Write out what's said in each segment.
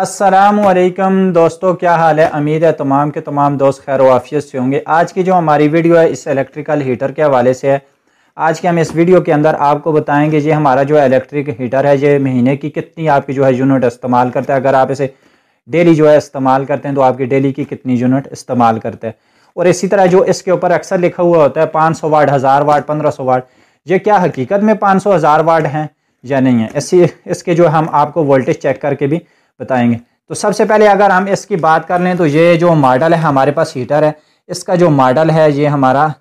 असलम दोस्तों क्या हाल है अमीर है तमाम के तमाम दोस्त खैर वाफियत से होंगे आज की जो हमारी वीडियो है इस इलेक्ट्रिकल हीटर के हवाले से है आज के हम इस वीडियो के अंदर आपको बताएंगे ये हमारा जो इलेक्ट्रिक हीटर है ये महीने की कितनी आपकी जो है यूनिट इस्तेमाल करता है अगर आप इसे डेली जो है इस्तेमाल करते हैं तो आपकी डेली की कितनी यूनिट इस्तेमाल करते हैं और इसी तरह जो इसके ऊपर अक्सर लिखा हुआ होता है पाँच सौ वाट हज़ार वाट पंद्रह सौ वाट ये क्या हकीकत में पाँच सौ हज़ार वाट हैं या नहीं है इसी इसके जो हम आपको वोल्टेज चेक करके भी बताएंगे तो सबसे पहले अगर हम इसकी बात कर लें तो ये जो मॉडल है हमारे पास हीटर है इसका जो मॉडल है ये हमारा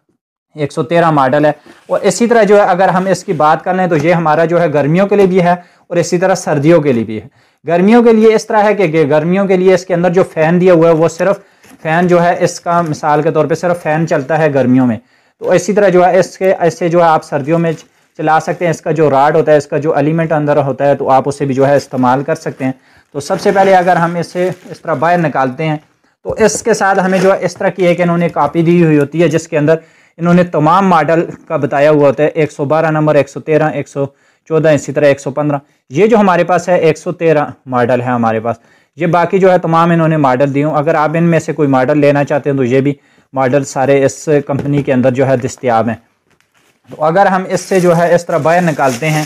113 मॉडल है और इसी तरह जो है अगर हम इसकी बात कर लें तो ये हमारा जो है गर्मियों के लिए भी है और इसी तरह सर्दियों के लिए भी है गर्मियों के लिए इस तरह है कि गर्मियों के लिए इसके अंदर जो फ़ैन दिया हुआ है वो सिर्फ फ़ैन जो है इसका मिसाल के तौर पर सिर्फ फ़ैन चलता है गर्मियों में तो इसी तरह जो है इसके ऐसे जो है आप सर्दियों में चला सकते हैं इसका जो राड होता है इसका जो एलिमेंट अंदर होता है तो आप उसे भी जो है इस्तेमाल कर सकते हैं तो सबसे पहले अगर हम इसे इस तरह बाहर निकालते हैं तो इसके साथ हमें जो है इस तरह की एक इन्होंने कापी दी हुई होती है जिसके अंदर इन्होंने तमाम मॉडल का बताया हुआ होता है एक सौ बारह नंबर एक सौ तेरह एक सौ चौदह इसी तरह एक सौ पंद्रह ये जो हमारे पास है एक सौ तेरह मॉडल है हमारे पास ये बाकी जो है तमाम इन्होंने मॉडल दिए अगर आप इनमें से कोई मॉडल लेना चाहते हैं तो ये भी मॉडल सारे इस कंपनी के अंदर जो है दस्तियाब हैं तो अगर हम इससे जो है इस तरह बाहर निकालते हैं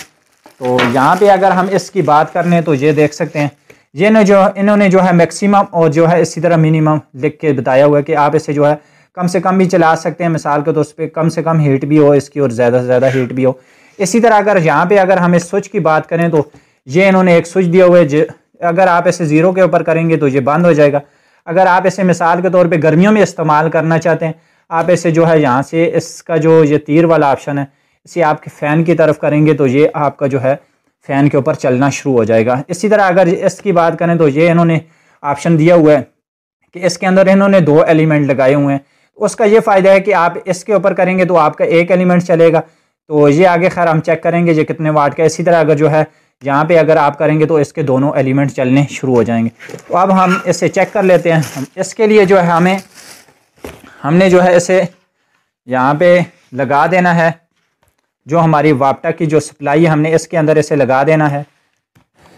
तो यहाँ पे अगर हम इसकी बात कर लें तो ये देख सकते हैं ये ने जो इन्होंने जो है मैक्सिमम और जो है इसी तरह मिनिमम लिख के बताया हुआ है कि आप इसे जो है कम से कम भी चला सकते हैं मिसाल के तौर तो पर कम से कम हीट भी हो इसकी और ज़्यादा से ज़्यादा हीट भी हो इसी तरह अगर यहाँ पर अगर हम इस स्विच की बात करें तो ये इन्होंने एक स्विच दिया हुआ है अगर आप इसे ज़ीरो के ऊपर करेंगे तो ये बंद हो जाएगा अगर आप इसे मिसाल के तौर पर गर्मियों में इस्तेमाल करना चाहते हैं आप ऐसे जो है यहाँ से इसका जो ये तीर वाला ऑप्शन है इसे आपके फ़ैन की तरफ करेंगे तो ये आपका जो है फ़ैन के ऊपर चलना शुरू हो जाएगा इसी तरह अगर इसकी बात करें तो ये इन्होंने ऑप्शन दिया हुआ है कि इसके अंदर इन्होंने दो एलिमेंट लगाए हुए हैं उसका ये फ़ायदा है कि आप इसके ऊपर करेंगे तो आपका एक एलिमेंट चलेगा तो ये आगे खैर हम चेक करेंगे ये कितने वाट का इसी तरह अगर जो है यहाँ पे अगर आप करेंगे तो इसके दोनों एलिमेंट चलने शुरू हो जाएंगे तो अब हम इसे चेक कर लेते हैं हम इसके लिए जो है हमें हमने जो है इसे यहाँ पे लगा देना है जो हमारी वापटा की जो सप्लाई है हमने इसके अंदर इसे लगा देना है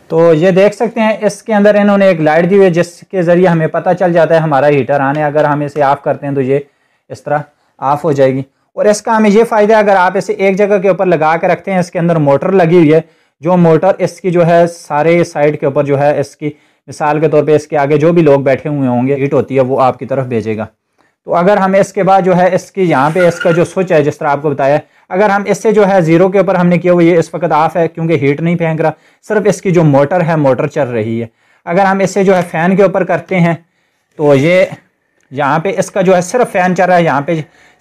तो ये देख सकते हैं इसके अंदर इन्होंने एक लाइट दी हुई है जिसके ज़रिए हमें पता चल जाता है हमारा हीटर आने अगर हम इसे ऑफ़ करते हैं तो ये इस तरह ऑफ़ हो जाएगी और इसका हमें ये फ़ायदा है अगर आप इसे एक जगह के ऊपर लगा के रखते हैं इसके अंदर मोटर लगी हुई है जो मोटर इसकी जो है सारे साइड के ऊपर जो है इसकी मिसाल के तौर पे इसके आगे जो भी लोग बैठे हुए होंगे हीट होती है वो आपकी तरफ भेजेगा तो अगर हम इसके बाद जो है इसकी यहाँ पे इसका जो स्विच है जिस तरह आपको बताया अगर हम इससे जो है ज़ीरो के ऊपर हमने किया हुआ ये इस वक्त ऑफ है क्योंकि हीट नहीं फेंक रहा सिर्फ इसकी जो मोटर है मोटर चल रही है अगर हम इससे जो है फ़ैन के ऊपर करते हैं तो ये यहाँ पे इसका जो है सिर्फ फ़ैन चल रहा है यहाँ पे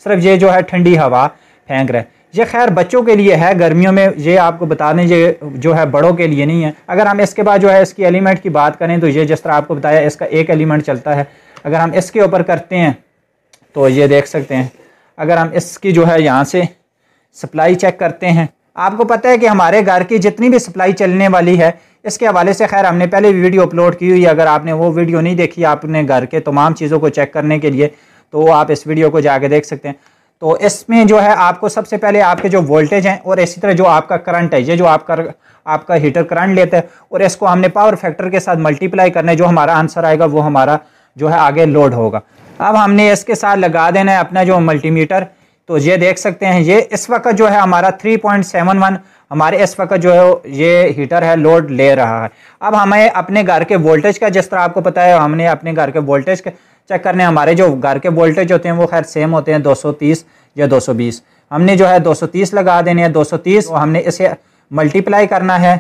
सिर्फ ये जो है ठंडी हवा फेंक रहा है ये खैर बच्चों के लिए है गर्मियों में ये आपको बता दें ये जो है बड़ों के लिए नहीं है अगर हम इसके बाद जो है इसकी एलिमेंट की बात करें तो ये जिस तरह आपको बताया इसका एक एलिमेंट चलता है अगर हम इसके ऊपर करते हैं तो ये देख सकते हैं अगर हम इसकी जो है यहाँ से सप्लाई चेक करते हैं आपको पता है कि हमारे घर की जितनी भी सप्लाई चलने वाली है इसके हवाले से खैर हमने पहले भी वीडियो अपलोड की हुई है अगर आपने वो वीडियो नहीं देखी आपने घर के तमाम चीज़ों को चेक करने के लिए तो आप इस वीडियो को जाके देख सकते हैं तो इसमें जो है आपको सबसे पहले आपके जो वोल्टेज हैं और इसी तरह जो आपका करंट है ये जो आपका आपका हीटर करंट लेता है और इसको हमने पावर फैक्टर के साथ मल्टीप्लाई करने जो हमारा आंसर आएगा वो हमारा जो है आगे लोड होगा अब हमने इसके साथ लगा देना है अपना जो मल्टीमीटर तो ये देख सकते हैं ये इस वक्त जो है हमारा 3.71 हमारे इस वक्त जो है ये हीटर है लोड ले रहा है अब हमें अपने घर के वोल्टेज का जिस तरह आपको पता है हमने अपने घर के वोल्टेज चेक करने हमारे जो घर के वोल्टेज होते हैं वो खैर सेम होते हैं 230 या 220 हमने जो है 230 लगा देने हैं 230 तो हमने इसे मल्टीप्लाई करना है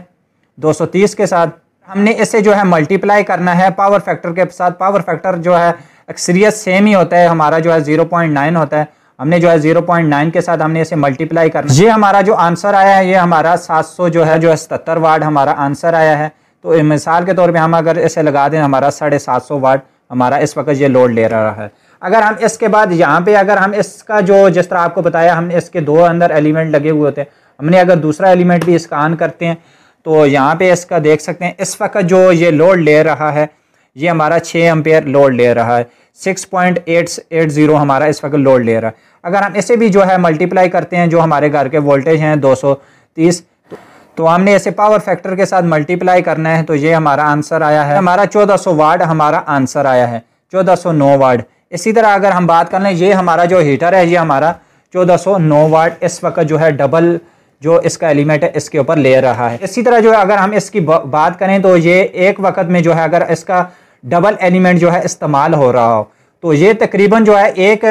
230 के साथ हमने इसे जो है मल्टीप्लाई करना है पावर फैक्टर के साथ पावर फैक्टर जो है एक्सरियस सेम ही होता है हमारा जो है जीरो पॉइंट नाइन होता है हमने जो है जीरो पॉइंट नाइन के साथ हमने इसे मल्टीप्लाई करना ये हमारा जो आंसर आया है ये हमारा सात सौ जो है जो है सतर वाट हमारा आंसर आया है तो मिसाल के तौर पर हम अगर इसे लगा दें हमारा साढ़े सात सौ वाट हमारा इस वक्त ये लोड ले रहा है अगर हम इसके बाद यहाँ पे अगर हम इसका जो जिस तरह आपको बताया हमने इसके दो अंदर एलिमेंट लगे हुए होते हैं हमने अगर दूसरा एलिमेंट भी इसका ऑन करते हैं तो यहाँ पे इसका देख सकते हैं इस वक्त जो ये लोड ले रहा है ये हमारा छः एम्पेयर लोड ले रहा है 6.880 हमारा इस वक्त लोड ले रहा है अगर हम इसे भी जो है मल्टीप्लाई करते हैं जो हमारे घर के वोल्टेज हैं 230 तो हमने ऐसे पावर फैक्टर के साथ मल्टीप्लाई करना है तो ये हमारा आंसर आया है हमारा 1400 वाट हमारा आंसर आया है 1409 वाट इसी तरह अगर हम बात कर लें ये हमारा जो हीटर है ये हमारा 1409 वाट इस वक्त जो है डबल जो इसका एलिमेंट है इसके ऊपर ले रहा है इसी तरह जो है अगर हम इसकी बात करें तो ये एक वक्त में जो है अगर इसका डबल एलिमेंट जो है इस्तेमाल हो रहा हो तो ये तकरीबन जो है एक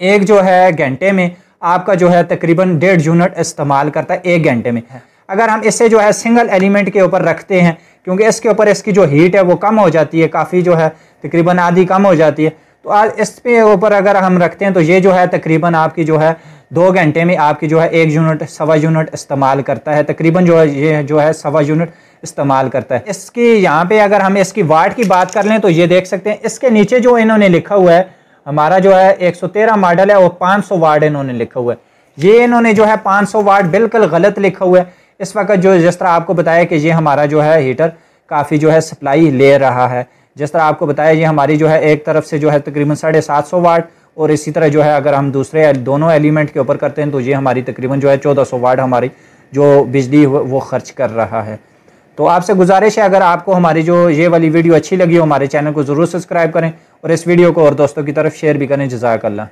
एक जो है घंटे में आपका जो है तकरीबन डेढ़ यूनिट इस्तेमाल करता है एक घंटे में अगर हम इसे जो है सिंगल एलिमेंट के ऊपर रखते हैं क्योंकि इसके ऊपर इसकी जो हीट है वो कम हो जाती है काफ़ी जो है तकरीबन आधी कम हो जाती है तो आज इस पे ऊपर अगर हम रखते हैं तो ये जो है तकरीबन आपकी जो है दो घंटे में आपकी जो है एक यूनिट सवा यूनिट इस्तेमाल करता है तकरीबन जो है ये जो है सवा यूनिट इस्तेमाल करता है इसकी यहाँ पे अगर हम इसकी वाट की बात कर लें तो ये देख सकते हैं इसके नीचे जो इन्होंने लिखा हुआ है हमारा जो है 113 मॉडल है और 500 सौ वाट इन्होंने लिखा हुआ है ये इन्होंने जो है 500 सौ वाट बिल्कुल गलत लिखा हुआ है इस वक्त जो जिस तरह आपको बताया कि ये हमारा जो है हीटर काफ़ी जो है सप्लाई ले रहा है जिस तरह आपको बताया ये हमारी जो है एक तरफ से जो है तकरीबन साढ़े सात सौ वाट और इसी तरह जो है अगर हम दूसरे दोनों एलिमेंट के ऊपर करते हैं तो ये हमारी तकरीबन जो है चौदह सौ वाट हमारी जो बिजली वो खर्च कर रहा है तो आपसे गुजारिश है अगर आपको हमारी जो ये वाली वीडियो अच्छी लगी हो हमारे चैनल को ज़रूर सब्सक्राइब करें और इस वीडियो को और दोस्तों की तरफ शेयर भी करें जजाकल्ला